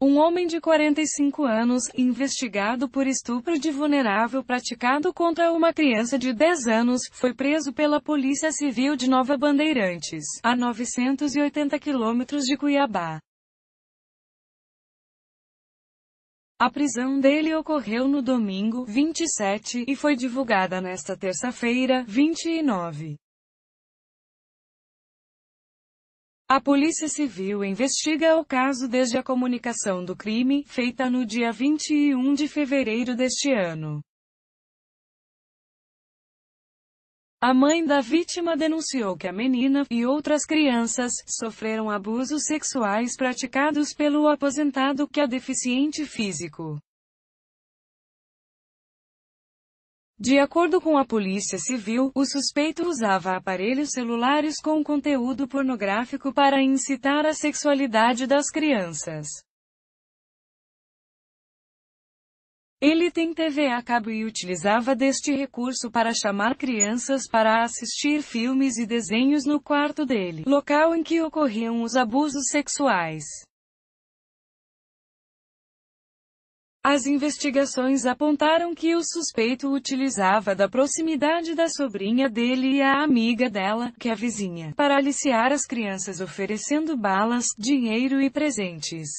Um homem de 45 anos, investigado por estupro de vulnerável praticado contra uma criança de 10 anos, foi preso pela Polícia Civil de Nova Bandeirantes, a 980 quilômetros de Cuiabá. A prisão dele ocorreu no domingo, 27, e foi divulgada nesta terça-feira, 29. A Polícia Civil investiga o caso desde a comunicação do crime, feita no dia 21 de fevereiro deste ano. A mãe da vítima denunciou que a menina e outras crianças sofreram abusos sexuais praticados pelo aposentado que é deficiente físico. De acordo com a Polícia Civil, o suspeito usava aparelhos celulares com conteúdo pornográfico para incitar a sexualidade das crianças. Ele tem TV a cabo e utilizava deste recurso para chamar crianças para assistir filmes e desenhos no quarto dele, local em que ocorriam os abusos sexuais. As investigações apontaram que o suspeito utilizava da proximidade da sobrinha dele e a amiga dela, que é vizinha, para aliciar as crianças oferecendo balas, dinheiro e presentes.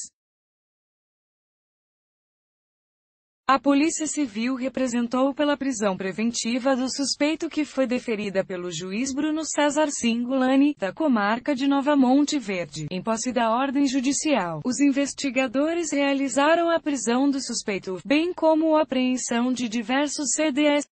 A Polícia Civil representou pela prisão preventiva do suspeito que foi deferida pelo juiz Bruno César Singulani da comarca de Nova Monte Verde, em posse da ordem judicial. Os investigadores realizaram a prisão do suspeito, bem como a apreensão de diversos CDS.